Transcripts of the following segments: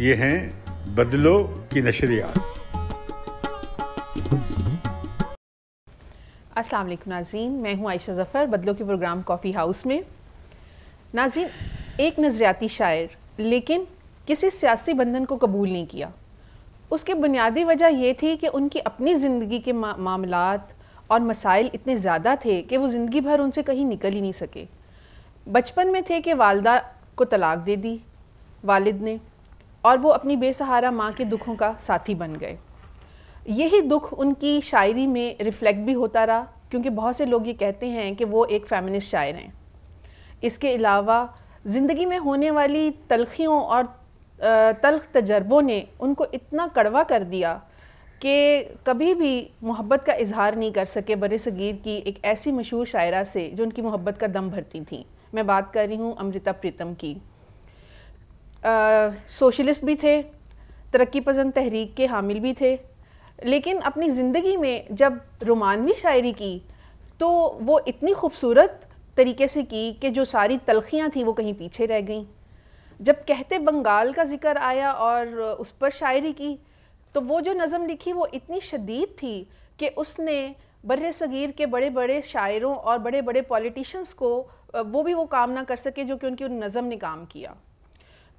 ये हैं बदलो की नशरियात अस्सलाम वालेकुम नाजरीन मैं हूं आयशा ज़फ़र बदलो के प्रोग्राम कॉफ़ी हाउस में नाजरीन एक नज़रियाती शायर लेकिन किसी सियासी बंधन को कबूल नहीं किया उसके बुनियादी वजह यह थी कि उनकी अपनी ज़िंदगी के मा मामलात और मसाइल इतने ज़्यादा थे कि वो ज़िंदगी भर उनसे कहीं निकल ही नहीं सके बचपन में थे कि वालदा को तलाक दे दी वालिद ने और वो अपनी बेसहारा माँ के दुखों का साथी बन गए यही दुख उनकी शायरी में रिफ्लेक्ट भी होता रहा क्योंकि बहुत से लोग ये कहते हैं कि वो एक फेमिनिस्ट शायर हैं इसके अलावा ज़िंदगी में होने वाली तलखियों और तलख तजर्बों ने उनको इतना कड़वा कर दिया कि कभी भी मोहब्बत का इजहार नहीं कर सके बर सगीर की एक ऐसी मशहूर शायरा से जो उनकी मोहब्बत का दम भरती थी मैं बात कर रही हूँ अमृता प्रीतम की सोशलिस्ट भी थे तरक्की पसंद तहरीक के हामिल भी थे लेकिन अपनी ज़िंदगी में जब रोमानवी शायरी की तो वो इतनी खूबसूरत तरीके से की कि जो सारी तलखियाँ थी वो कहीं पीछे रह गईं जब कहते बंगाल का ज़िक्र आया और उस पर शायरी की तो वो जो नज़म लिखी वो इतनी शदीद थी कि उसने बर सग़ीर के बड़े बड़े शायरों और बड़े बड़े पॉलिटिशन्स को वो भी वो काम ना कर सके जो कि उनकी उन नज़म ने काम किया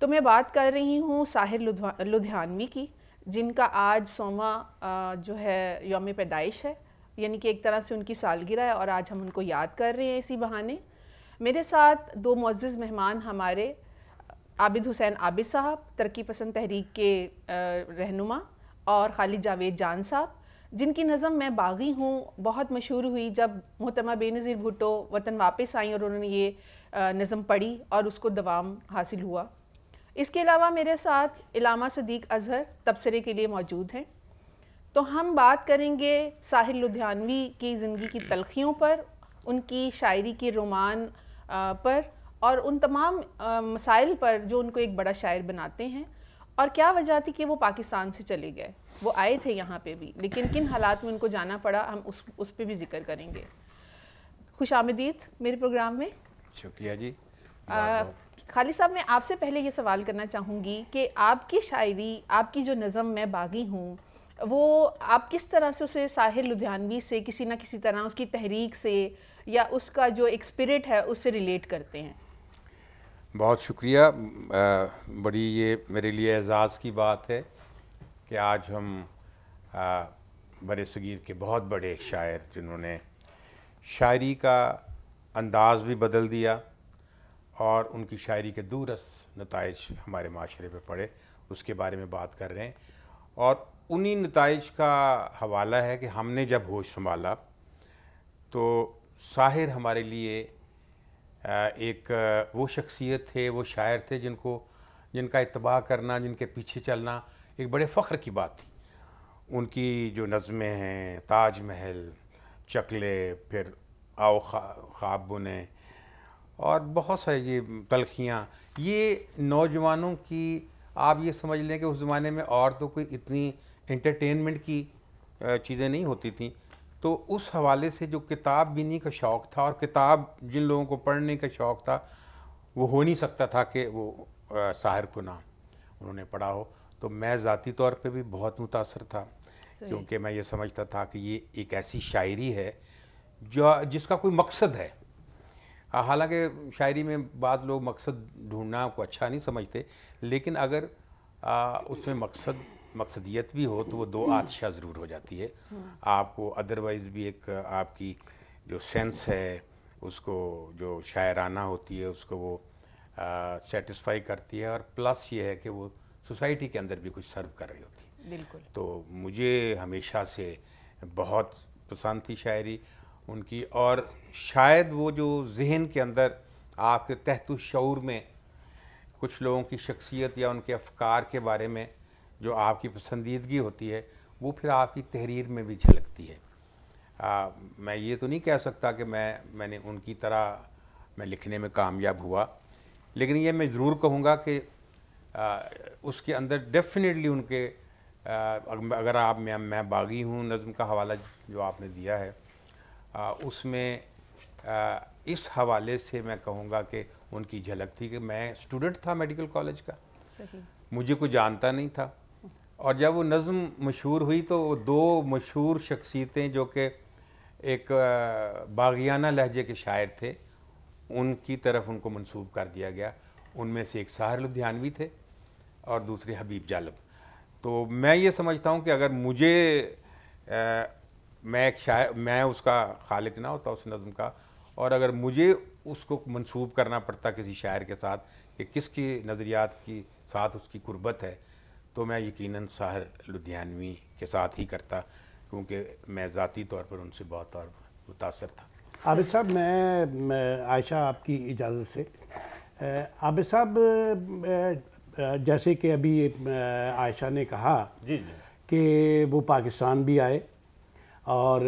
तो मैं बात कर रही हूँ साहिर लुधियानवी की जिनका आज सोमा जो है योम पैदाइश है यानी कि एक तरह से उनकी सालगिरह है और आज हम उनको याद कर रहे हैं इसी बहाने मेरे साथ दो मज़ मेहमान हमारे आबिद हुसैन आबिद साहब तरक्की पसंद तहरीक के रहनुमा और खालिद जावेद जान साहब जिनकी नज़म मैं बागी हूँ बहुत मशहूर हुई जब मोहतमा बेनज़ीर भुटो वतन वापस आई और उन्होंने ये नज़म पढ़ी और उसको दवाम हासिल हुआ इसके अलावा मेरे साथ इलामा सदीक अजहर तबसरे के लिए मौजूद हैं तो हम बात करेंगे साहिल लुधियानवी की ज़िंदगी की तलखियों पर उनकी शायरी की रोमान पर और उन तमाम मसाइल पर जो उनको एक बड़ा शायर बनाते हैं और क्या वजह थी कि वो पाकिस्तान से चले गए वो आए थे यहाँ पे भी लेकिन किन हालात में उनको जाना पड़ा हम उस उस पर भी जिक्र करेंगे खुश आमदीद मेरे प्रोग्राम में शुक्रिया जी खाली साहब मैं आपसे पहले ये सवाल करना चाहूँगी कि आपकी शायरी आपकी जो नज़म मैं बागी हूँ वो आप किस तरह से उसे साहिर लुधियानवी से किसी ना किसी तरह उसकी तहरीक से या उसका जो एक स्पिरिट है उससे रिलेट करते हैं बहुत शुक्रिया आ, बड़ी ये मेरे लिए एजाज़ की बात है कि आज हम बर बड़े सगीर के बहुत बड़े शायर जिन्होंने शायरी का अंदाज़ भी बदल दिया और उनकी शायरी के दूरस नतज हमारे माशरे पर पड़े उसके बारे में बात कर रहे हैं और उन्हीं नतज का हवाला है कि हमने जब होश संभाला तो साहिर हमारे लिए एक वो शख्सियत थे वो शायर थे जिनको जिनका इतबा करना जिनके पीछे चलना एक बड़े फ़ख्र की बात थी उनकी जो नज़में हैं ताज महल चकले फिर आओ ख्वाब बुने और बहुत सारी ये तलखियाँ ये नौजवानों की आप ये समझ लें कि उस ज़माने में और तो कोई इतनी इंटरटेनमेंट की चीज़ें नहीं होती थी तो उस हवाले से जो किताब बीनी का शौक़ था और किताब जिन लोगों को पढ़ने का शौक़ था वो हो नहीं सकता था कि वो साहिर को ना उन्होंने पढ़ा हो तो मैं ज़ाती तौर पे भी बहुत मुतासर था क्योंकि मैं ये समझता था कि ये एक ऐसी शायरी है जो जिसका कोई मकसद है हाँ, हालांकि शायरी में बाद लोग मकसद ढूंढना को अच्छा नहीं समझते लेकिन अगर आ, उसमें मकसद मकसदियत भी हो तो वो दो हम्म। आदशा ज़रूर हो जाती है आपको अदरवाइज़ भी एक आपकी जो सेंस है उसको जो शायराना होती है उसको वो सेटिस्फाई करती है और प्लस ये है कि वो सोसाइटी के अंदर भी कुछ सर्व कर रही होती है बिल्कुल तो मुझे हमेशा से बहुत पसंद थी शायरी उनकी और शायद वो जो जहन के अंदर आपके तहत शूर में कुछ लोगों की शख्सियत या उनके अफकार के बारे में जो आपकी पसंदीदगी होती है वो फिर आपकी तहरीर में भी झलकती है आ, मैं ये तो नहीं कह सकता कि मैं मैंने उनकी तरह मैं लिखने में कामयाब हुआ लेकिन ये मैं ज़रूर कहूँगा कि आ, उसके अंदर डेफिनेटली उनके आ, अगर आप मैं मैं बागी हूँ नज़म का हवाला जो आपने दिया है उसमें इस हवाले से मैं कहूँगा कि उनकी झलक थी कि मैं स्टूडेंट था मेडिकल कॉलेज का मुझे कुछ जानता नहीं था और जब वो नज़म मशहूर हुई तो दो मशहूर शख्सियतें जो कि एक बागियाना लहजे के शायर थे उनकी तरफ उनको मंसूब कर दिया गया उनमें से एक साहर लुधियानवी थे और दूसरे हबीब जालब तो मैं ये समझता हूँ कि अगर मुझे मैं एक शायर मैं उसका खालिद ना होता उस नज़म का और अगर मुझे उसको मंसूब करना पड़ता किसी शायर के साथ कि किसकी नज़रियात की साथ उसकी कुर्बत है तो मैं यकीनन साहर लुधियानवी के साथ ही करता क्योंकि मैं ज़ाती तौर पर उनसे बहुत और मुतासर था आबिद साहब मैं, मैं आयशा आपकी इजाज़त से आबिद साहब जैसे कि अभी आयशा ने कहा जी जी कि वो पाकिस्तान भी आए और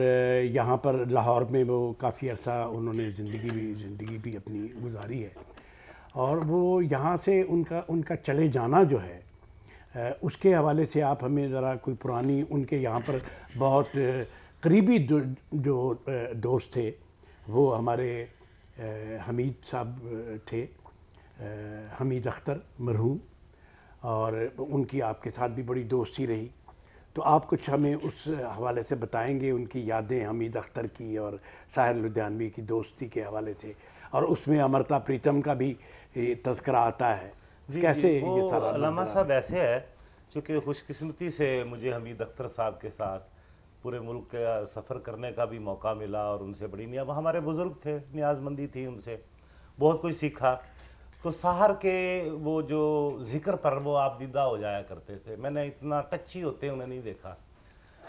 यहाँ पर लाहौर में वो काफ़ी अर्सा उन्होंने ज़िंदगी भी ज़िंदगी भी अपनी गुजारी है और वो यहाँ से उनका उनका चले जाना जो है उसके हवाले से आप हमें ज़रा कोई पुरानी उनके यहाँ पर बहुत करीबी जो, जो दोस्त थे वो हमारे हमीद साहब थे हमीद अख्तर मरहूम और उनकी आपके साथ भी बड़ी दोस्ती रही तो आप कुछ हमें उस हवाले से बताएंगे उनकी यादें हमीद अख्तर की और साहिर लुधियानवी की दोस्ती के हवाले से और उसमें अमरता प्रीतम का भी तस्करा आता है जी, कैसे जी, ये सारा साहब ऐसे है चूँकि खुशकस्मती से मुझे हमीद अख्तर साहब के साथ पूरे मुल्क का सफ़र करने का भी मौका मिला और उनसे बड़ी निया हमारे बुज़ुर्ग थे न्याजमंदी थी उनसे बहुत कुछ सीखा तो सहर के वो जो जिक्र पर वो आप दीदा हो जाया करते थे मैंने इतना टची होते उन्हें नहीं देखा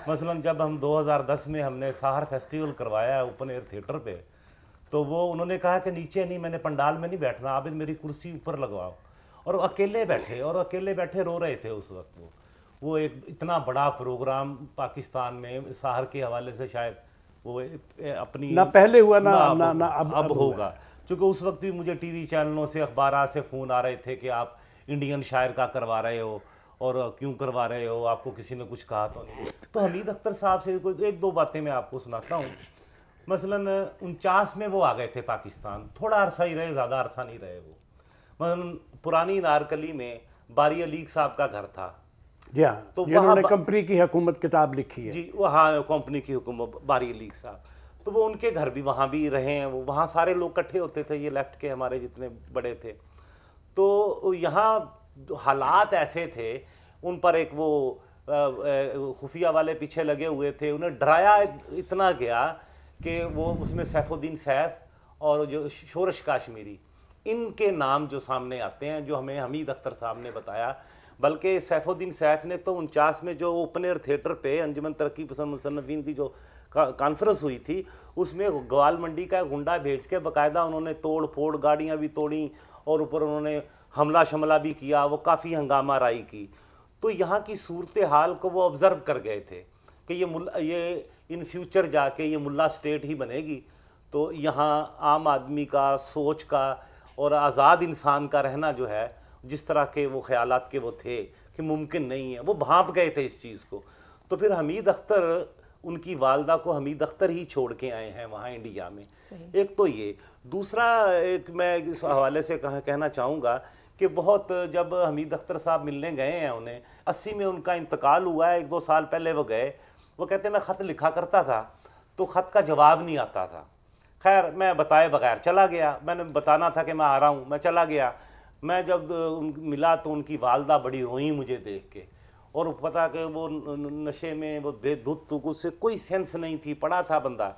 मसलन जब हम 2010 में हमने सहर फेस्टिवल करवाया ओपन एयर थिएटर पे तो वो उन्होंने कहा कि नीचे नहीं मैंने पंडाल में नहीं बैठना आप मेरी कुर्सी ऊपर लगवाओ और अकेले बैठे और अकेले बैठे रो रहे थे उस वक्त वो वो एक इतना बड़ा प्रोग्राम पाकिस्तान में सहर के हवाले से शायद वो अपनी ना पहले हुआ ना ना, ना, ना अब, अब, अब होगा चूँकि उस वक्त भी मुझे टीवी चैनलों से अखबार से फ़ोन आ रहे थे कि आप इंडियन शायर का करवा रहे हो और क्यों करवा रहे हो आपको किसी ने कुछ कहा तो नहीं तो हमीद अख्तर साहब से कोई एक दो बातें मैं आपको सुनाता हूँ मसलन उनचास में वो आ गए थे पाकिस्तान थोड़ा अरसा ही रहे ज़्यादा अरसा नहीं रहे वो मसलन पुरानी नारकली में बारी अलीग साहब का घर था जी हाँ तो जिन्होंने कंपनी की हुकूमत किताब लिखी है जी वहाँ कंपनी की हुकूमत बारी अलीग साहब तो वो उनके घर भी वहाँ भी रहे हैं वो वहाँ सारे लोग इकट्ठे होते थे ये लेफ्ट के हमारे जितने बड़े थे तो यहाँ हालात ऐसे थे उन पर एक वो खुफिया वाले पीछे लगे हुए थे उन्हें डराया इतना गया कि वो उसमें सैफुद्दीन सैफ और जो शोरश काश्मीरी इनके नाम जो सामने आते हैं जो हमें हमीद अख्तर साहब ने बताया बल्कि सैफुद्दीन सैफ ने तो उनचास में जो ओपन एयर थिएटर पे अंजुमन तरक्की पसंद मुसनफिन की जो कॉन्फ्रेंस हुई थी उसमें ग्वाल मंडी का गुंडा भेज के बाकायदा उन्होंने तोड़ फोड़ गाड़ियाँ भी तोड़ी और ऊपर उन्होंने हमला शमला भी किया वो काफ़ी हंगामा राई की तो यहाँ की सूरत हाल को वो ऑब्ज़र्व कर गए थे कि ये मुल्ला ये इन फ्यूचर जाके ये मुल्ला स्टेट ही बनेगी तो यहाँ आम आदमी का सोच का और आज़ाद इंसान का रहना जो है जिस तरह के वो ख्याल के वो थे कि मुमकिन नहीं है वो भाँप गए थे इस चीज़ को तो फिर हमीद अख्तर उनकी वालदा को हमीद अख्तर ही छोड़ के आए हैं वहाँ इंडिया में एक तो ये दूसरा एक मैं इस हवाले से कह, कहना चाहूँगा कि बहुत जब हमीद अख्तर साहब मिलने गए हैं उन्हें अस्सी में उनका इंतकाल हुआ है एक दो साल पहले वो गए वो कहते मैं ख़त लिखा करता था तो ख़त का जवाब नहीं आता था खैर मैं बताए बगैर चला गया मैंने बताना था कि मैं आ रहा हूँ मैं चला गया मैं जब उन मिला तो उनकी वालदा बड़ी रोई मुझे देख के और पता के वो नशे में वो दूध तुक तो उससे कोई सेंस नहीं थी पड़ा था बंदा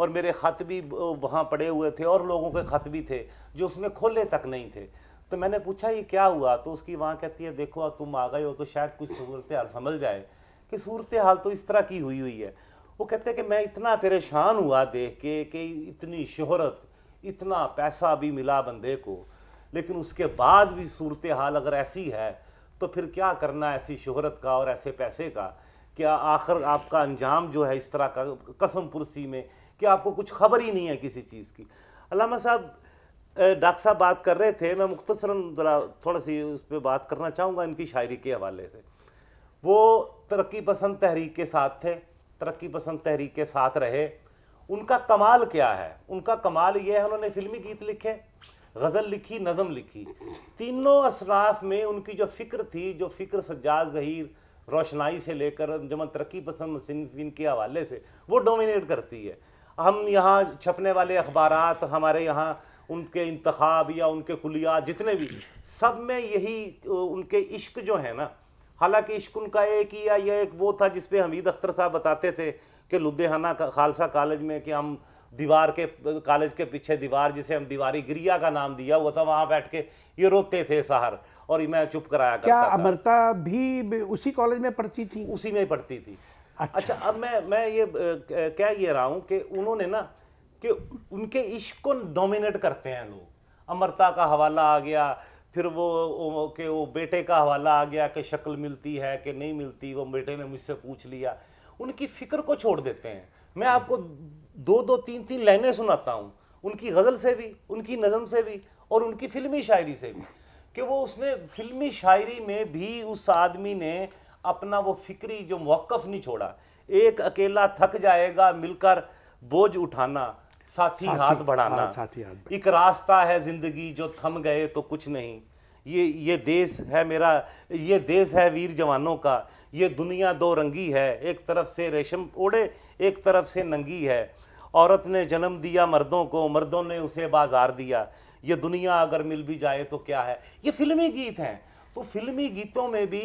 और मेरे खत भी वहाँ पड़े हुए थे और लोगों के खत भी थे जो उसने खोले तक नहीं थे तो मैंने पूछा ये क्या हुआ तो उसकी वहाँ कहती है देखो अब तुम आ गए हो तो शायद कुछ सूरत हाल संभल जाए कि सूरत हाल तो इस तरह की हुई हुई है वो कहते हैं कि मैं इतना परेशान हुआ देख के कि इतनी शहरत इतना पैसा भी मिला बंदे को लेकिन उसके बाद भी सूरत हाल अगर ऐसी है तो फिर क्या करना ऐसी शोहरत का और ऐसे पैसे का क्या आखिर आपका अंजाम जो है इस तरह का कसम पुरसी में कि आपको कुछ खबर ही नहीं है किसी चीज़ की अलामा साहब डॉक्टर साहब बात कर रहे थे मैं मुख्तसरा ज़रा थोड़ा सी उस पर बात करना चाहूँगा इनकी शायरी के हवाले से वो तरक्की पसंद तहरीक के साथ थे तरक्की पसंद तहरीक के साथ रहे उनका कमाल क्या है उनका कमाल ये है उन्होंने फिल्मी गीत लिखे गज़ल लिखी नज़म लिखी तीनों असराफ में उनकी जो फ़िक्र थी जो फ़िक्र सज्जाद जहीर रोशनाई से लेकर जमा तरक्की पसंद मुसनफिन के हवाले से वो डोमिनेट करती है हम यहाँ छपने वाले अखबार हमारे यहाँ उनके इंतखब या उनके कुलिया जितने भी सब में यही उनके इश्क जो है ना हालांकि इश्क उनका एक ही या एक वो था जिसपे हमीद अख्तर साहब बताते थे कि लुधियाना का खालसा कॉलेज में कि हम दीवार के कॉलेज के पीछे दीवार जिसे हम दीवारी गिरिया का नाम दिया हुआ था वहाँ बैठ के ये रोते थे सहर और मैं चुप कराया क्या अमृता भी उसी कॉलेज में पढ़ती थी उसी में ही पढ़ती थी अच्छा, अच्छा अब मैं मैं ये कह ये रहा हूँ कि उन्होंने ना कि उनके इश्क को डोमिनेट करते हैं लोग अमृता का हवाला आ गया फिर वो के वो बेटे का हवाला आ गया कि शक्ल मिलती है कि नहीं मिलती वो बेटे ने मुझसे पूछ लिया उनकी फ़िक्र को छोड़ देते हैं मैं आपको दो दो तीन तीन लहने सुनाता हूँ उनकी गज़ल से भी उनकी नज़म से भी और उनकी फ़िल्मी शायरी से भी कि वो उसने फ़िल्मी शायरी में भी उस आदमी ने अपना वो फ़िक्री जो मौक़ नहीं छोड़ा एक अकेला थक जाएगा मिलकर बोझ उठाना साथी, साथी हाथ बढ़ाना हाँ, साथी हाथ एक रास्ता है ज़िंदगी जो थम गए तो कुछ नहीं ये ये देश है मेरा ये देश है वीर जवानों का ये दुनिया दो रंगी है एक तरफ से रेशम ओढ़े एक तरफ से नंगी है औरत ने जन्म दिया मर्दों को मर्दों ने उसे बाजार दिया ये दुनिया अगर मिल भी जाए तो क्या है ये फिल्मी गीत हैं तो फिल्मी गीतों में भी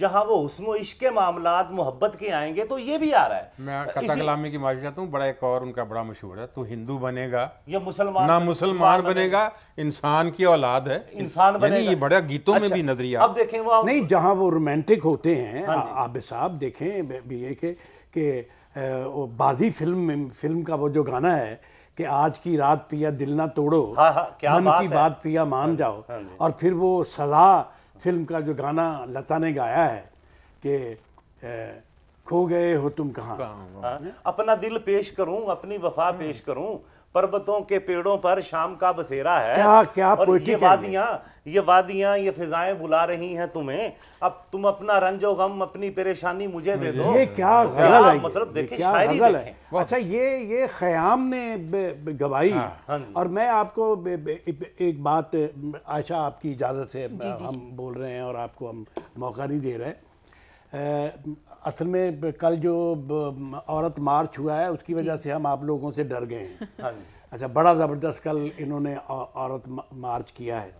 जहां वो हुस्न इश्क के मामला मोहब्बत के आएंगे तो ये भी आ रहा है मैं कथा गलामी की माफी चाहता हूँ बड़ा एक और उनका बड़ा मशहूर है तू हिंदू बनेगा या मुसलमान ना मुसलमान बनेगा इंसान की औलाद है इंसान बनेगा ये बड़ा गीतों में अच्छा, भी नजरिया अब देखें वो नहीं जहाँ वो रोमांटिक होते हैं हाँ आप साहब देखें बी के कि बाजी फिल्म फिल्म का वो जो गाना है कि आज की रात पिया दिल ना तोड़ो हाँ, हाँ, क्या मन बात की है? बात पिया मान हाँ जाओ हाँ और फिर वो सजा फिल्म का जो गाना लता ने गाया है कि खो गए हो तुम कहाँ हाँ, अपना दिल पेश करूं अपनी वफा हम्म। पेश करूं पर्वतों के पेड़ों पर शाम का बसेरा है क्या क्या और ये वादियां ये वादियां ये फिजाएं बुला रही हैं तुम्हें अब तुम अपना रंजो गम अपनी परेशानी मुझे दे दो ये क्या तो हाँ, गजल है मतलब देखिए शायरी गजल है अच्छा ये ये खयाम ने गवाही हाँ। हाँ और मैं आपको एक बात आशा आपकी इजाज़त से हम बोल रहे हैं और आपको हम मौका नहीं दे रहे असल में कल जो औरत मार्च हुआ है उसकी वजह से हम आप लोगों से डर गए हैं हाँ अच्छा बड़ा ज़बरदस्त कल इन्होंने औरत मार्च किया है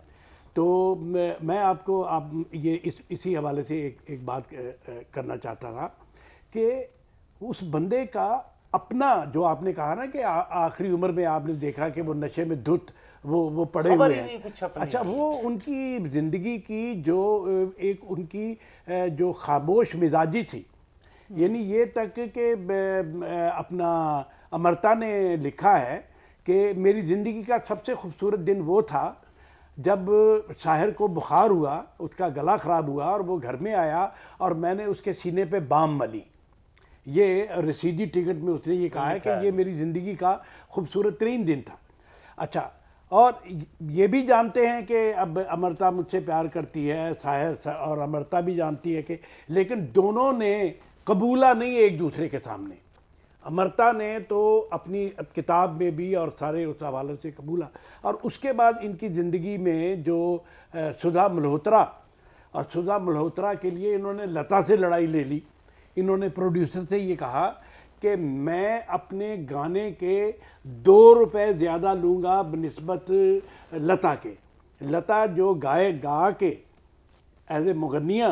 तो मैं आपको आप ये इस इसी हवाले से एक एक बात करना चाहता था कि उस बंदे का अपना जो आपने कहा ना कि आखिरी उम्र में आपने देखा कि वो नशे में धुत वो वो पड़े हुए हैं अच्छा वो उनकी ज़िंदगी की जो एक उनकी जो खामोश मिजाजी थी हम्म। यानी ये तक के अपना अमरता ने लिखा है कि मेरी ज़िंदगी का सबसे खूबसूरत दिन वो था जब शाहर को बुखार हुआ उसका गला ख़राब हुआ और वो घर में आया और मैंने उसके सीने पे बाम मली ये रसीदी टिकट में उसने ये कहा है कि ये मेरी ज़िंदगी का खूबसूरत तरीन दिन था अच्छा और ये भी जानते हैं कि अब अमरता मुझसे प्यार करती है शायर और अमरता भी जानती है कि लेकिन दोनों ने कबूला नहीं है एक दूसरे के सामने अमरता ने तो अपनी किताब में भी और सारे उस हवाले से कबूला और उसके बाद इनकी ज़िंदगी में जो सुधा मल्होत्रा और सुधा मल्होत्रा के लिए इन्होंने लता से लड़ाई ले ली इन्होंने प्रोड्यूसर से ये कहा कि मैं अपने गाने के दो रुपए ज़्यादा लूँगा बनस्बत लता के लता जो गाय गा के एज ए मुगनिया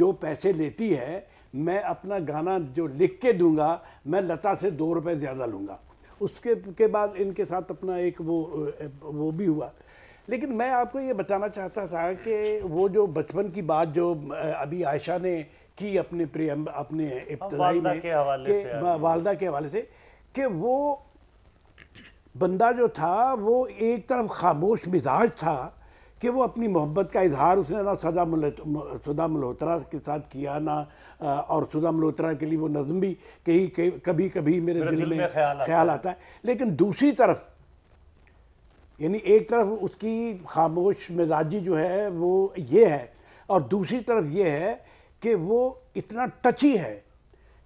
जो पैसे लेती है मैं अपना गाना जो लिख के दूंगा मैं लता से दो रुपए ज़्यादा लूँगा उसके के बाद इनके साथ अपना एक वो वो भी हुआ लेकिन मैं आपको ये बताना चाहता था कि वो जो बचपन की बात जो अभी आयशा ने की अपने प्रियम अपने इब्तदाई में के हवाले के, से हाँ। वालदा के हवाले से कि वो बंदा जो था वो एक तरफ खामोश मिजाज था कि वो अपनी मोहब्बत का इजहार उसने ना सदा सदा मल्होत्रा के साथ किया ना और सदा मल्होत्रा के लिए वो नज़म भी कहीं कही, कभी कभी मेरे, दिल, दिल में ख्याल आता है लेकिन दूसरी तरफ यानी एक तरफ उसकी खामोश मिजाजी जो है वो ये है और दूसरी तरफ ये है कि वो इतना टची है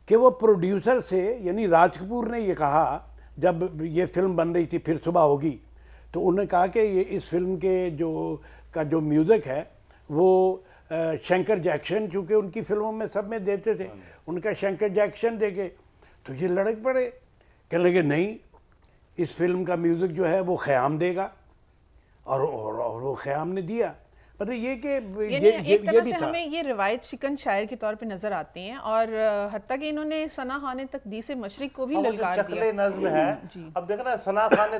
कि वो प्रोड्यूसर से यानी राज कपूर ने ये कहा जब ये फिल्म बन रही थी फिर सुबह होगी तो उन्होंने कहा कि ये इस फिल्म के जो का जो म्यूज़िक है वो शंकर जैक्शन चूँकि उनकी फिल्मों में सब में देते थे हाँ। उनका शंकर जैक्शन देखे तो ये लड़क पड़े कह लगे नहीं इस फिल्म का म्यूज़िक जो है वो ख़याम देगा और, और, और वो ख़याम ने दिया ये कि ये, ये, हमें ये रिवायत शिकन शायर के तौर पे नजर हैं और इन्होंने सना खान मशरक को भी ललकार दिया नज्म है अब सना खान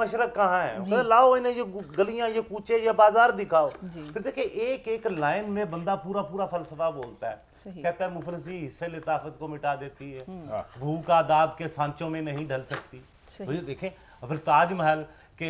मशरक कहाँ है लाओ इन्हें ये गलियां ये कूचे ये बाजार दिखाओ फिर देखिए एक एक लाइन में बंदा पूरा पूरा फलसफा बोलता है कहता है मुफरसी हिस्से लिताफत को मिटा देती है हम्म। हाँ। भूख आदाब के सांचों में नहीं ढल सकती तो देखे फिर ताजमहल कि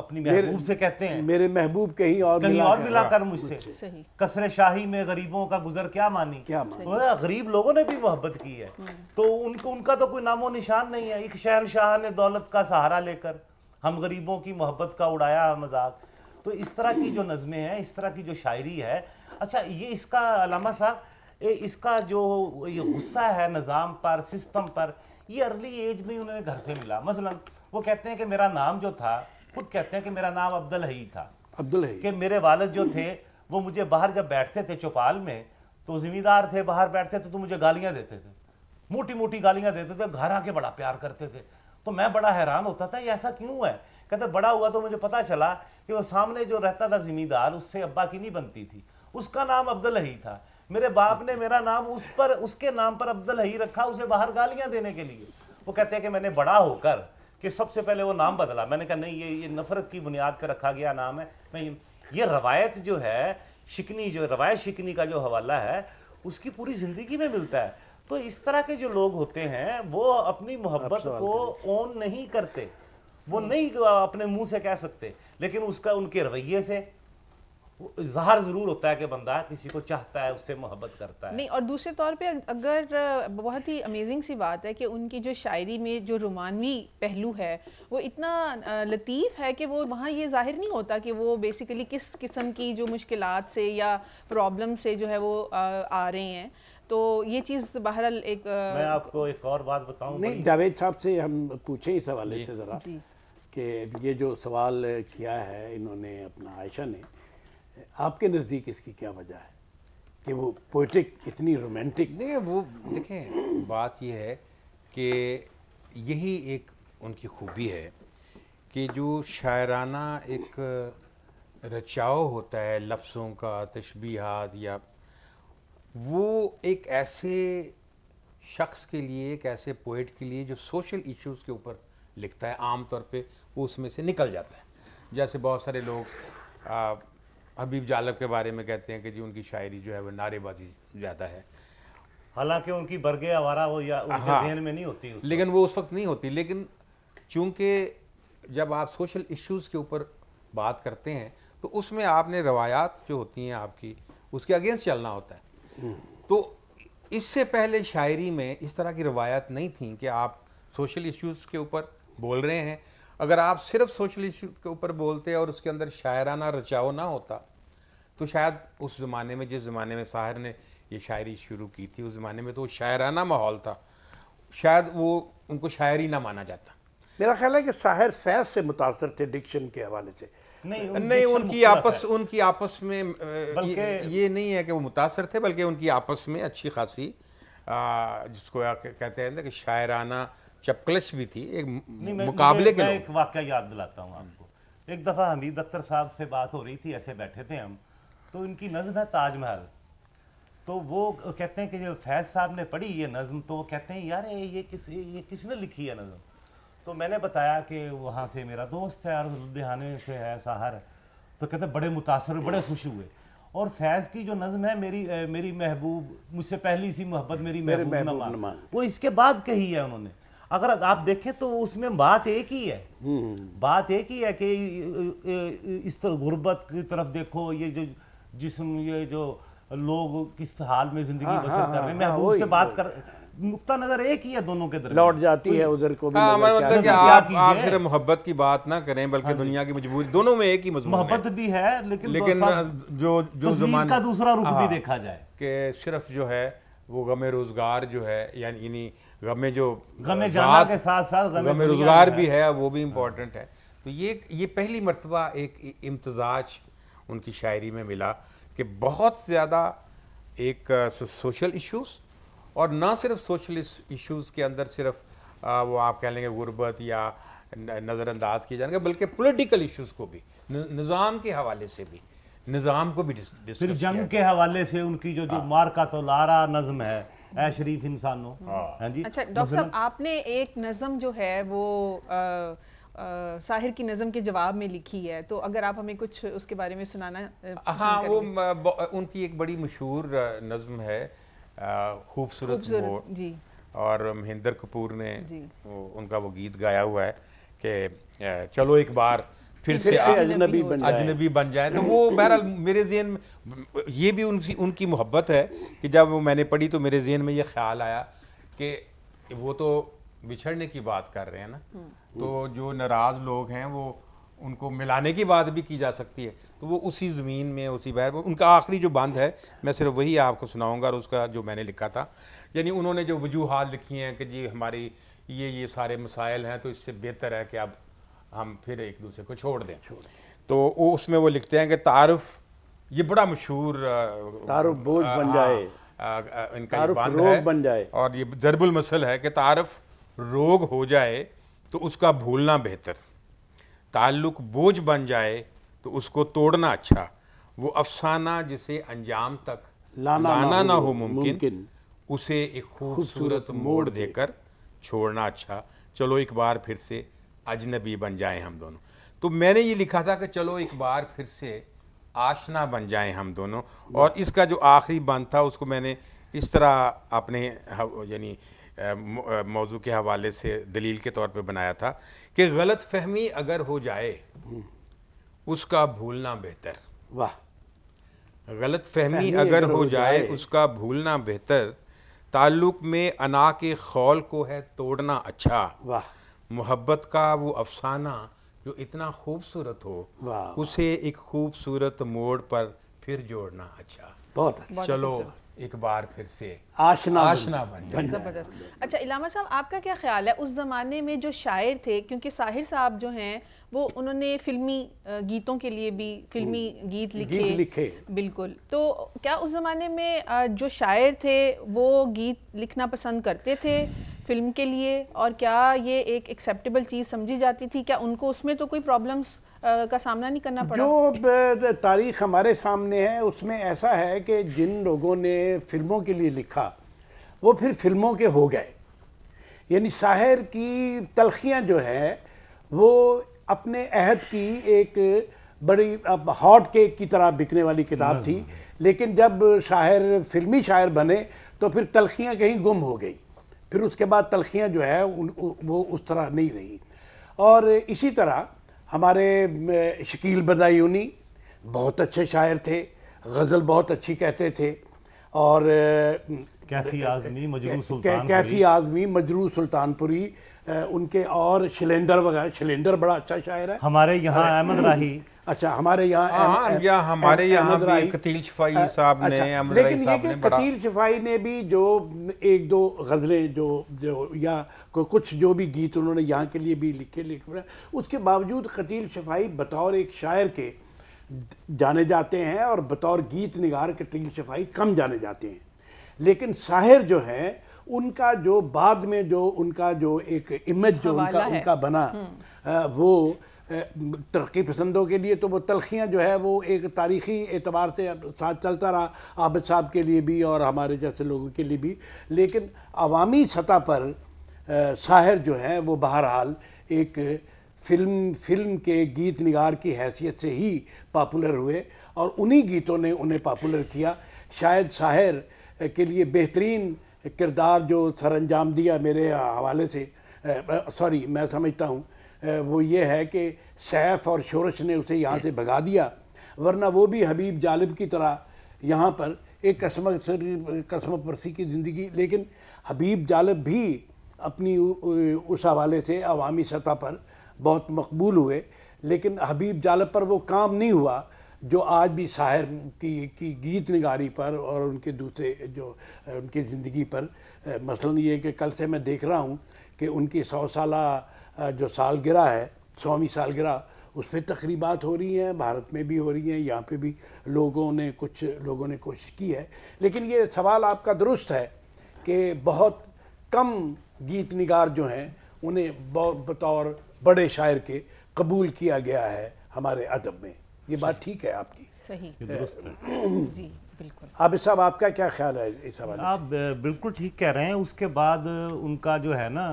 अपनी महबूब से कहते हैं मेरे महबूब कहीं और कहीं मिला और मिला कर मुझसे अच्छा। कसरे शाही में गरीबों का गुजर क्या मानी क्या मानी तो गरीब लोगों ने भी मोहब्बत की है हम्म। तो उनको उनका तो कोई नामो निशान नहीं है एक शहनशाह ने दौलत का सहारा लेकर हम गरीबों की मोहब्बत का उड़ाया मजाक तो इस तरह की जो नज़में हैं इस तरह की जो शायरी है अच्छा ये इसका अलामा साहब इसका जो ये गुस्सा है निज़ाम पर सिस्टम पर ये अर्ली एज में उन्होंने घर से मिला मसलन वो कहते हैं कि मेरा नाम जो था खुद कहते हैं कि मेरा नाम अब्दुल हई था अब्दुल हई कि मेरे वालद जो थे वो मुझे बाहर जब बैठते थे चौपाल में तो जिम्मेदार थे बाहर बैठते थे तो मुझे गालियाँ देते थे मोटी मोटी गालियाँ देते थे घर आके बड़ा प्यार करते थे तो मैं बड़ा हैरान होता था ये ऐसा क्यों है कहते बड़ा हुआ तो मुझे पता चला कि वो सामने जो रहता था जिम्मेदार उससे अब्बा की नहीं बनती थी उसका नाम अब्दुल हई था मेरे बाप ने मेरा नाम उस पर उसके नाम पर अब्दुल हई रखा उसे बाहर गालियाँ देने के लिए वो कहते हैं कि मैंने बड़ा होकर कि सबसे पहले वो नाम बदला मैंने कहा नहीं ये ये नफरत की बुनियाद पर रखा गया नाम है मैं ये रवायत जो है शिकनी जो रवायत शिकनी का जो हवाला है उसकी पूरी ज़िंदगी में मिलता है तो इस तरह के जो लोग होते हैं वो अपनी मोहब्बत को ओन नहीं करते वो नहीं अपने मुंह से कह सकते लेकिन उसका उनके रवैये से इजहार जरूर होता है कि बंदा किसी को चाहता है उससे मोहब्बत करता है नहीं और दूसरे तौर पे अगर बहुत ही अमेजिंग सी बात है कि उनकी जो शायरी में जो रोमानवी पहलू है वो इतना लतीफ़ है कि वो वहाँ ये जाहिर नहीं होता कि वो बेसिकली किस किस्म की जो मुश्किल से या प्रॉब्लम से जो है वो आ रहे हैं तो ये चीज़ बहरहाल एक मैं आपको एक और बात बताऊँ नहीं जावेद साहब से हम पूछें इस हवाले से ज़रा कि ये जो सवाल किया है इन्होंने अपना आयशा ने आपके नज़दीक इसकी क्या वजह है कि वो पोइटिक इतनी रोमांटिक देखिए वो देखें बात यह है कि यही एक उनकी खूबी है कि जो शायराना एक रचाव होता है लफ्ज़ों का तशबीहात या वो एक ऐसे शख्स के लिए एक ऐसे पोइट के लिए जो सोशल इश्यूज़ के ऊपर लिखता है आम तौर पे वो उसमें से निकल जाता है जैसे बहुत सारे लोग हबीब जालब के बारे में कहते हैं कि जी उनकी शायरी जो है वो नारेबाजी ज़्यादा है हालांकि उनकी बरगे आवारा वो या उनके हाँ, जहन में नहीं होती उस लेकिन वो उस वक्त नहीं होती लेकिन चूंकि जब आप सोशल इश्यूज़ के ऊपर बात करते हैं तो उसमें आपने रवायात जो होती हैं आपकी उसके अगेंस्ट चलना होता है हम्म। तो इससे पहले शायरी में इस तरह की रवायात नहीं थी कि आप सोशल इश्यूज़ के ऊपर बोल रहे हैं अगर आप सिर्फ सोशल इशू के ऊपर बोलते और उसके अंदर शायराना रचाओ ना होता तो शायद उस ज़माने में जिस ज़माने में साहिर ने ये शायरी शुरू की थी उस ज़माने में तो शायराना माहौल था शायद वो उनको शायरी ना माना जाता मेरा ख्याल है कि साहिर फैज से मुतासर थे डिक्शन के हवाले से नहीं नहीं उनकी आपस उनकी आपस में ये, ये नहीं है कि वो मुतासर थे बल्कि उनकी आपस में अच्छी खासी आ, जिसको कहते हैं ना कि शायराना चपकलश भी थी एक मुकाबले के मैं एक वाक्य याद दिलाता हूँ आपको एक दफ़ा हमीद अख्तर साहब से बात हो रही थी ऐसे बैठे थे हम तो इनकी नज़म है ताजमहल तो वो कहते हैं कि जब फैज़ साहब ने पढ़ी ये नज़म तो वो कहते हैं यार ये किस ये किसने लिखी है नज़म तो मैंने बताया कि वहाँ से मेरा दोस्त है और लुधियाने से है साहर तो कहते बड़े मुतासर बड़े खुश हुए और फैज़ की जो नज़म है मेरी मेरी महबूब मुझसे पहली सी मोहब्बत मेरी महबूब नमा वो इसके बाद कही है उन्होंने अगर आप देखें तो उसमें बात एक ही है हम्म। बात एक ही है कि इस तरह गुर्बत की तरफ देखो ये जो जिसम ये जो लोग किस हाल में जिंदगी हाँ, बसर हाँ, कर रहे हैं हाँ, मैं से बात कर नुकता नजर एक ही है दोनों के दरमियान लौट जाती है उधर को भी हाँ, मतलब कि आप आप सिर्फ मोहब्बत की बात ना करें बल्कि हाँ दुनिया की मजबूरी दोनों में एक ही मजबूरी मोहब्बत भी है लेकिन लेकिन जो जो जमाना का दूसरा रूप भी देखा जाए कि सिर्फ जो है वो गम रोज़गार जो है यानी यानी गमे जो गम के साथ साथ गम रोज़गार भी है वो भी इम्पोर्टेंट है तो ये ये पहली मरतबा एक इम्तजाज उनकी शायरी में मिला कि बहुत ज़्यादा एक सोशल इश्यूज़ और ना सिर्फ सोशल इश्यूज़ के अंदर सिर्फ वो आप कह लेंगे गुर्बत या नज़रअंदाज किए जाएंगे बल्कि पॉलिटिकल इश्यूज़ को भी निज़ाम के हवाले से भी निज़ाम को भी डिस्कस फिर जंग के हवाले से उनकी जो जो हाँ। मार का तो लारा नज़म है ऐ शरीफ इंसानों हाँ, हाँ जी अच्छा डॉक्टर साहब आपने एक नज़म जो है वो आ, आ, साहिर की नज़म के जवाब में लिखी है तो अगर आप हमें कुछ उसके बारे में सुनाना हाँ वो म, ब, उनकी एक बड़ी मशहूर नज़म है खूबसूरत जी और महेंद्र कपूर ने उनका वो गीत गाया हुआ है कि चलो एक बार फिर से अजनबी बन अजनबी बन जाए तो वो बहरहाल मेरे जहन में ये भी उनकी उनकी मोहब्बत है कि जब वो मैंने पढ़ी तो मेरे जहन में ये ख्याल आया कि वो तो बिछड़ने की बात कर रहे हैं ना हम्म। तो जो नाराज़ लोग हैं वो उनको मिलाने की बात भी की जा सकती है तो वो उसी ज़मीन में उसी बैर में उनका आखिरी जो बंद है मैं सिर्फ वही आपको सुनाऊंगा और उसका जो मैंने लिखा था यानी उन्होंने जो वजूहत लिखी हैं कि जी हमारी ये ये सारे मसाइल हैं तो इससे बेहतर है कि आप हम फिर एक दूसरे को छोड़ दें तो उसमें वो लिखते हैं कि तारफ़ ये बड़ा मशहूर तारफ़ बोझ बन हाँ, जाए इनका रोग है बन जाए और ये जरबुल मसल है कि तारफ़ रोग हो जाए तो उसका भूलना बेहतर ताल्लुक बोझ बन जाए तो उसको तोड़ना अच्छा वो अफसाना जिसे अंजाम तक लाना, लाना ना, ना हो मुमकिन उसे एक खूबसूरत मोड़ देकर छोड़ना अच्छा चलो एक बार फिर से अजनबी बन जाएं हम दोनों तो मैंने ये लिखा था कि चलो एक बार फिर से आशना बन जाएं हम दोनों और इसका जो आखिरी बंद था उसको मैंने इस तरह अपने यानी मौजू के हवाले से दलील के तौर पे बनाया था कि गलत फहमी अगर हो जाए उसका भूलना बेहतर वाह गलत फहमी अगर हो जाए, जाए उसका भूलना बेहतर ताल्लुक में अना के खौल को है तोड़ना अच्छा वाह मोहब्बत का वो अफसाना जो इतना खूबसूरत हो उसे एक खूबसूरत मोड़ पर फिर जोड़ना अच्छा बहुत अच्छा चलो अच्छा। एक बार फिर से आशना आशना बन जाए मतलब अच्छा इलामा साहब आपका क्या ख्याल है उस ज़माने में जो शायर थे क्योंकि साहिर साहब जो हैं वो उन्होंने फिल्मी गीतों के लिए भी फिल्मी हम्म। गीत लिखे गीत लिखे बिल्कुल तो क्या उस ज़माने में जो शायर थे वो गीत लिखना पसंद करते थे फिल्म के लिए और क्या ये एक एक्सेप्टेबल चीज़ समझी जाती थी क्या उनको उसमें तो कोई प्रॉब्लम्स का सामना नहीं करना पड़ा जो तारीख हमारे सामने है उसमें ऐसा है कि जिन लोगों ने फिल्मों के लिए लिखा वो फिर फिल्मों के हो गए यानी शायर की तलखियाँ जो है वो अपने अहद की एक बड़ी अब हॉट केक की तरह बिकने वाली किताब थी लेकिन जब शायर फिल्मी शायर बने तो फिर तलखियाँ कहीं गुम हो गई फिर उसके बाद तलखियाँ जो है वो उस तरह नहीं रही और इसी तरह हमारे शकील बदायूनी बहुत अच्छे शायर थे गज़ल बहुत अच्छी कहते थे और कैफी आज़मी मजरू सुल्तान कैफी आज़मी मजरू सुल्तानपुरी उनके और शिलेंडर वगैरह शिलेंडर बड़ा अच्छा शायर है हमारे यहाँ अहमद राही अच्छा हमारे यहाँ हाँ, या हमारे यहाँ भी कतील शिफाई साहब अच्छा, ने लेकिन ये कि कतील शिफाई ने भी जो एक दो गज़लें जो जो या कुछ जो भी गीत उन्होंने यहाँ के लिए भी लिखे लिखे उसके बावजूद कतील शिफाई बतौर एक शायर के जाने जाते हैं और बतौर गीत निगार कतील शिफाई कम जाने जाते हैं लेकिन शायर जो हैं उनका जो बाद में जो उनका जो एक इमेज जो उनका उनका बना हम्म। वो तरक्की पसंदों के लिए तो वो तलखियाँ जो है वो एक तारीखी एतबार से साथ चलता रहा आबिद साहब के लिए भी और हमारे जैसे लोगों के लिए भी लेकिन अवामी सतह पर शायर जो हैं वो बहरहाल एक फिल्म फिल्म के गीत निगार की हैसियत से ही पॉपुलर हुए और उन्हीं गीतों ने उन्हें पॉपुलर किया शायद शायर के लिए बेहतरीन किरदार जो सर अंजाम दिया मेरे हवाले से सॉरी मैं समझता हूँ वो ये है कि सैफ और शोरश ने उसे यहाँ से भगा दिया वरना वो भी हबीब जालिब की तरह यहाँ पर एक कसम कसम परसी की ज़िंदगी लेकिन हबीब जालिब भी अपनी उस हवाले से अवामी सतह पर बहुत मकबूल हुए लेकिन हबीब जालब पर वो काम नहीं हुआ जो आज भी शायर की की गीत नगारी पर और उनके दूसरे जो उनकी ज़िंदगी पर मसलन ये कि कल से मैं देख रहा हूँ कि उनकी सौ साल जो सालगिरह है सौवीं सालगिरह उस पर तकरीबात हो रही हैं भारत में भी हो रही हैं यहाँ पे भी लोगों ने कुछ लोगों ने कोशिश की है लेकिन ये सवाल आपका दुरुस्त है कि बहुत कम गीत निगार जो हैं उन्हें बतौर बड़े शायर के कबूल किया गया है हमारे अदब में ये बात ठीक है आपकी सही दुरुस्त है आबिद साहब आपका क्या ख्याल है इस हवाले आप बिल्कुल ठीक कह रहे हैं उसके बाद उनका जो है ना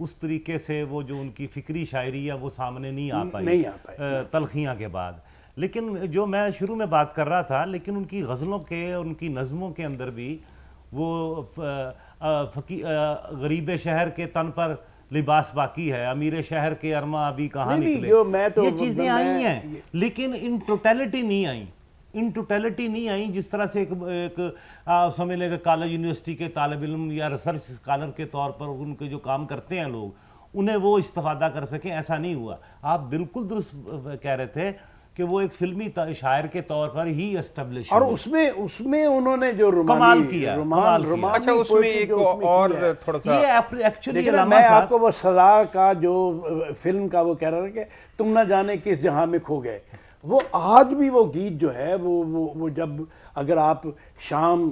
उस तरीके से वो जो उनकी फ़िक्री शायरी है वो सामने नहीं आ पाई नहीं आ पाई तलखियाँ के बाद लेकिन जो मैं शुरू में बात कर रहा था लेकिन उनकी गज़लों के उनकी नज़मों के अंदर भी वो फकी गरीब शहर के तन पर लिबास बाकी है अमीर शहर के अरमा अभी कहाँ निकले जो मैं तो ये चीज़ें आई हैं लेकिन इन टोटलिटी नहीं आई इन टोटलिटी नहीं आई जिस तरह से एक, एक समय लेगा कॉलेज यूनिवर्सिटी के तालब इम या रिसर्च स्कॉलर के तौर पर उनके जो काम करते हैं लोग उन्हें वो इस्तफादा कर सकें ऐसा नहीं हुआ आप बिल्कुल दुरुस्त कह रहे थे कि वो एक फिल्मी शायर के तौर पर ही एस्टेब्लिश और उसमें उसमें उन्होंने जो कमाल किया रुमाल रुमाल अच्छा उसमें एक और थोड़ा सा ये एक्चुअली मैं आपको वो सजा का जो फिल्म का वो कह रहा था कि तुम ना जाने किस जहां में खो गए वो आज भी वो गीत जो है वो वो वो जब अगर आप शाम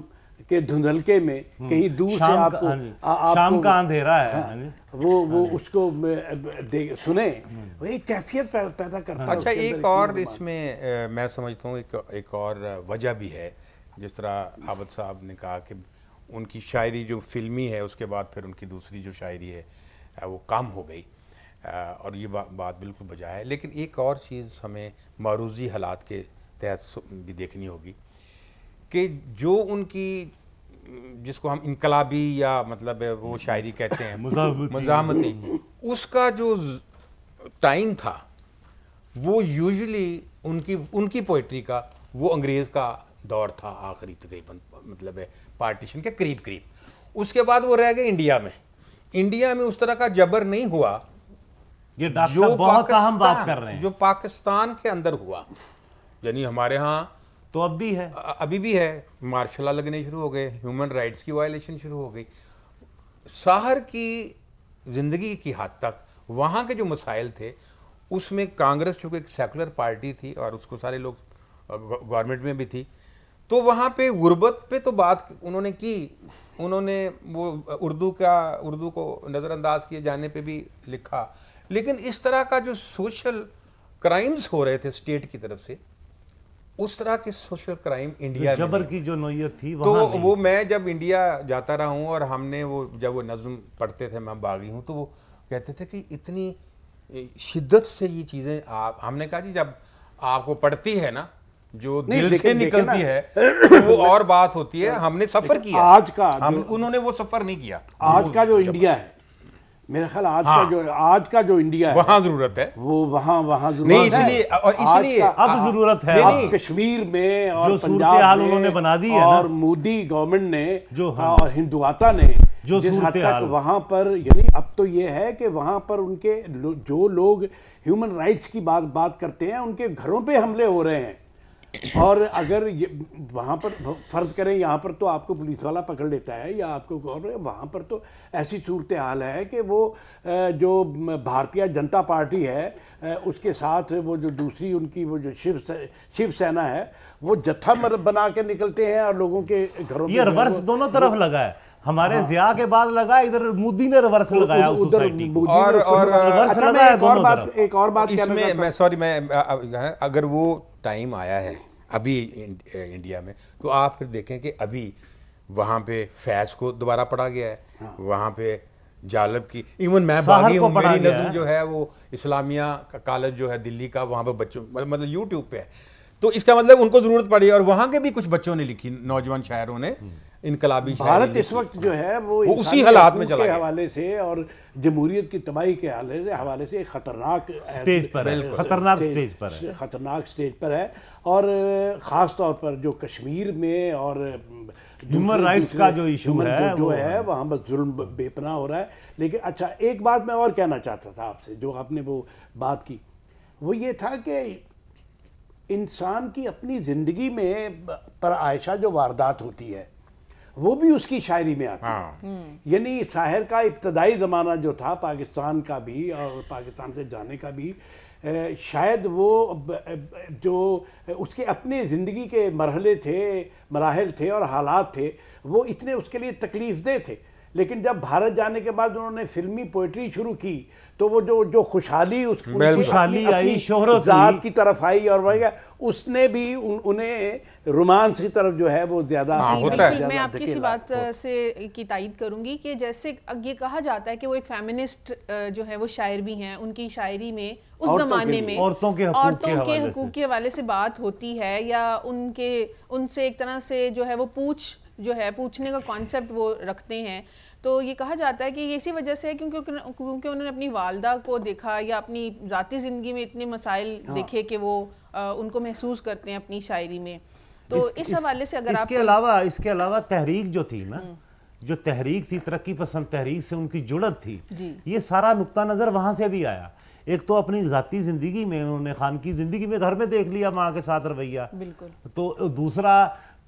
के धुंधलके में हम्म। कहीं दूर से हाँ आपको शाम का अंधेरा है हाँ, हाँ वो हाँ वो उसको दे, सुने हम्म। वो एक कैफियत पैदा करता है अच्छा एक और इसमें मैं समझता हूँ एक एक और वजह भी है जिस तरह आबद साहब ने कहा कि उनकी शायरी जो फिल्मी है उसके बाद फिर उनकी दूसरी जो शायरी है वो कम हो गई और ये बा, बात बिल्कुल बजा है लेकिन एक और चीज़ हमें मारूजी हालात के तहत भी देखनी होगी कि जो उनकी जिसको हम इनकलाबी या मतलब वो शायरी कहते हैं मजामती उसका जो टाइम था वो यूजली उनकी उनकी पोइट्री का वो अंग्रेज़ का दौर था आखिरी तकरीबन मतलब है पार्टीशन के करीब करीब उसके बाद वो रह गए इंडिया में इंडिया में उस तरह का जबर नहीं हुआ ये जो बहुत अहम बात कर रहे हैं जो पाकिस्तान के अंदर हुआ यानी हमारे यहाँ तो अब भी है अभी भी है मार्शल लगने शुरू हो गए ह्यूमन राइट्स की वायलेशन शुरू हो गई शहर की ज़िंदगी की हद तक वहाँ के जो मसाइल थे उसमें कांग्रेस चूँकि एक सेकुलर पार्टी थी और उसको सारे लोग गवर्नमेंट में भी थी तो वहाँ पे गुर्बत पे तो बात उन्होंने की उन्होंने वो उर्दू का उर्दू को नज़रअंदाज किए जाने पे भी लिखा लेकिन इस तरह का जो सोशल क्राइम्स हो रहे थे स्टेट की तरफ से उस तरह के सोशल क्राइम इंडिया तो जबर की जो नोयत थी तो वो मैं जब इंडिया जाता रहा हूँ और हमने वो जब वो नज्म पढ़ते थे मैं बागी हूँ तो वो कहते थे कि इतनी शिद्दत से ये चीज़ें आप हमने कहा जी जब आपको पढ़ती है ना जो दिल से निकलती है तो वो और बात होती है हमने सफर किया आज का हम उन्होंने वो सफर नहीं किया आज का जो इंडिया है मेरा ख्याल आज हाँ। का जो आज का जो इंडिया है वहाँ जरूरत है वो वहाँ वहां जरूरत नहीं इसलिए और इसलिए अब जरूरत है नहीं, कश्मीर में और पंजाब में उन्होंने बना दी है और मोदी गवर्नमेंट ने जो हाँ, हाँ। और हिंदुआता ने जो जिस हद तक वहां पर यानी अब तो ये है कि वहां पर उनके जो लोग ह्यूमन राइट्स की बात बात करते हैं उनके घरों पे हमले हो रहे हैं और अगर ये वहाँ पर फ़र्ज़ करें यहाँ पर तो आपको पुलिस वाला पकड़ लेता है या आपको वहाँ पर तो ऐसी सूरत हाल है कि वो जो भारतीय जनता पार्टी है उसके साथ वो जो दूसरी उनकी वो जो शिव शिवसेना है वो जत्था बना के निकलते हैं और लोगों के घरों ये रिवर्स दोनों तरफ लगा है हमारे हाँ। जिया के बाद लगा इधर मोदी ने रिवर्स लगाया उस उधर और और रिवर्स अच्छा, लगाया एक और बात एक और बात इसमें मैं सॉरी मैं अगर वो टाइम आया है अभी इंडिया में तो आप फिर देखें कि अभी वहाँ पे फैज को दोबारा पढ़ा गया है हाँ। वहाँ पे जालब की इवन मैं बागी हूँ मेरी नज़म जो है वो इस्लामिया का कॉलेज जो है दिल्ली का वहाँ पे बच्चों मतलब यूट्यूब पे है तो इसका मतलब उनको ज़रूरत पड़ी और वहाँ के भी कुछ बच्चों ने लिखी नौजवान शायरों ने हम्म। इनकलाबी भारत इस वक्त जो है वो, वो उसी हालात में चला के हवाले से और जमहूरियत की तबाही के हवाले से हवाले से खतरनाक स्टेज पर है खतरनाक स्टेज पर है खतरनाक स्टेज पर है और ख़ास तौर पर जो कश्मीर में और ह्यूमन राइट्स का जो इशू है जो है वहाँ पर जुल्म बेपना हो रहा है लेकिन अच्छा एक बात मैं और कहना चाहता था आपसे जो आपने वो बात की वो ये था कि इंसान की अपनी ज़िंदगी में पर आयशा जो वारदात होती है वो भी उसकी शायरी में आता है हाँ। हम्म। यानी शायर का इब्तदाई ज़माना जो था पाकिस्तान का भी और पाकिस्तान से जाने का भी शायद वो जो उसके अपने ज़िंदगी के मरहले थे मराहल थे और हालात थे वो इतने उसके लिए तकलीफ़ दे थे लेकिन जब भारत जाने के बाद उन्होंने फिल्मी पोइट्री शुरू की तो वो जो जो खुशहाली उस खुशहाली आई शोहरत जात की तरफ आई और वही उसने भी उन, उन्हें रोमांस की तरफ जो है वो ज्यादा हाँ, होता है मैं आपकी इसी बात से की तायद करूंगी कि जैसे ये कहा जाता है कि वो एक फेमिनिस्ट जो है वो शायर भी हैं उनकी शायरी में उस जमाने में औरतों के औरतों के हकूक के हवाले से बात होती है या उनके उनसे एक तरह से जो है वो पूछ जो है पूछने का कॉन्सेप्ट वो रखते हैं तो ये कहा जाता है कि ये इसी वजह से है क्योंकि क्योंकि उन्होंने अपनी वालदा को देखा या अपनी ज़ाती ज़िंदगी में इतने मसाइल हाँ। देखे कि वो आ, उनको महसूस करते हैं अपनी शायरी में तो इस, इस हवाले से अगर इसके अलावा इसके अलावा तहरीक जो थी ना हम्म। जो तहरीक थी तरक्की पसंद तहरीक से उनकी जुड़त थी ये सारा नुकता नज़र वहाँ से भी आया एक तो अपनी ज़ाती ज़िंदगी में उन्होंने खान की ज़िंदगी में घर में देख लिया माँ के साथ रवैया बिल्कुल तो दूसरा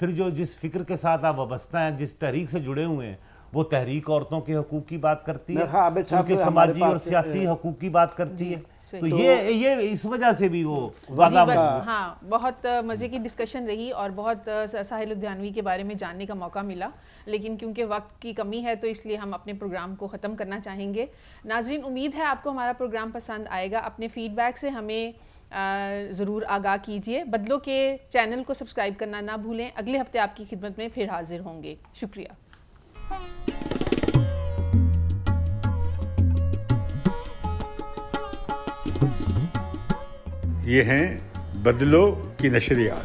फिर जो जिस फिक्र के साथ आप वाबस्ता हैं जिस तहरीक से जुड़े हुए हैं वो तहरीक औरतों के हकूक की बात करती है उनके समाजी और सियासी हकूक की बात करती है तो, तो ये ये इस वजह से भी वो ज्यादा हाँ बहुत मज़े की डिस्कशन रही और बहुत साहिल उद्यानवी के बारे में जानने का मौका मिला लेकिन क्योंकि वक्त की कमी है तो इसलिए हम अपने प्रोग्राम को ख़त्म करना चाहेंगे नाजरीन उम्मीद है आपको हमारा प्रोग्राम पसंद आएगा अपने फीडबैक से हमें ज़रूर आगाह कीजिए बदलों के चैनल को सब्सक्राइब करना ना भूलें अगले हफ्ते आपकी खिदमत में फिर हाजिर होंगे शुक्रिया ये हैं बदलो की नशरियात